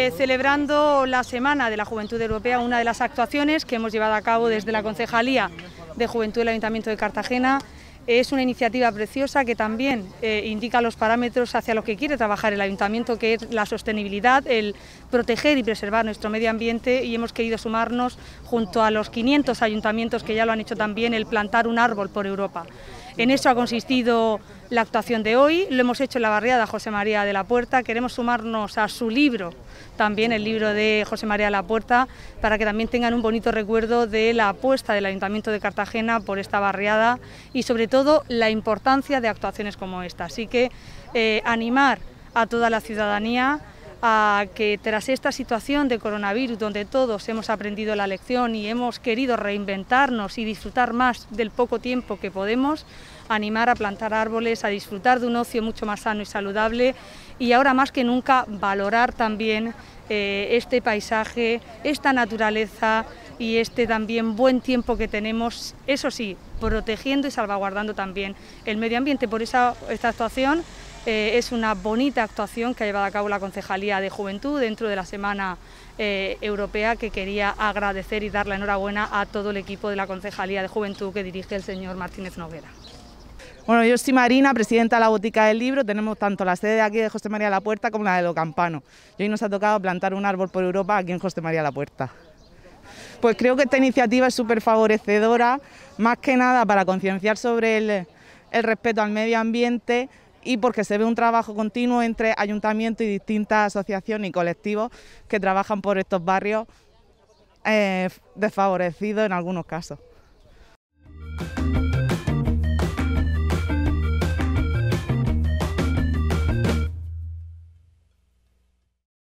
Eh, celebrando la Semana de la Juventud Europea, una de las actuaciones que hemos llevado a cabo desde la Concejalía de Juventud del Ayuntamiento de Cartagena es una iniciativa preciosa que también eh, indica los parámetros hacia lo que quiere trabajar el Ayuntamiento, que es la sostenibilidad, el proteger y preservar nuestro medio ambiente y hemos querido sumarnos junto a los 500 ayuntamientos que ya lo han hecho también, el plantar un árbol por Europa. En eso ha consistido la actuación de hoy. Lo hemos hecho en la barriada José María de la Puerta. Queremos sumarnos a su libro, también el libro de José María de la Puerta, para que también tengan un bonito recuerdo de la apuesta del Ayuntamiento de Cartagena por esta barriada y sobre todo la importancia de actuaciones como esta. Así que eh, animar a toda la ciudadanía a que tras esta situación de coronavirus, donde todos hemos aprendido la lección y hemos querido reinventarnos y disfrutar más del poco tiempo que podemos, animar a plantar árboles, a disfrutar de un ocio mucho más sano y saludable y ahora más que nunca valorar también eh, este paisaje, esta naturaleza y este también buen tiempo que tenemos, eso sí, protegiendo y salvaguardando también el medio ambiente. Por esa, esta actuación eh, es una bonita actuación que ha llevado a cabo la Concejalía de Juventud dentro de la Semana eh, Europea que quería agradecer y dar la enhorabuena a todo el equipo de la Concejalía de Juventud que dirige el señor Martínez Noguera. Bueno, yo soy Marina, presidenta de la Botica del Libro. Tenemos tanto la sede aquí de José María La Puerta como la de Campano. Y hoy nos ha tocado plantar un árbol por Europa aquí en José María La Puerta. Pues creo que esta iniciativa es súper favorecedora, más que nada para concienciar sobre el respeto al medio ambiente, y porque se ve un trabajo continuo entre ayuntamiento y distintas asociaciones y colectivos que trabajan por estos barrios eh, desfavorecidos en algunos casos.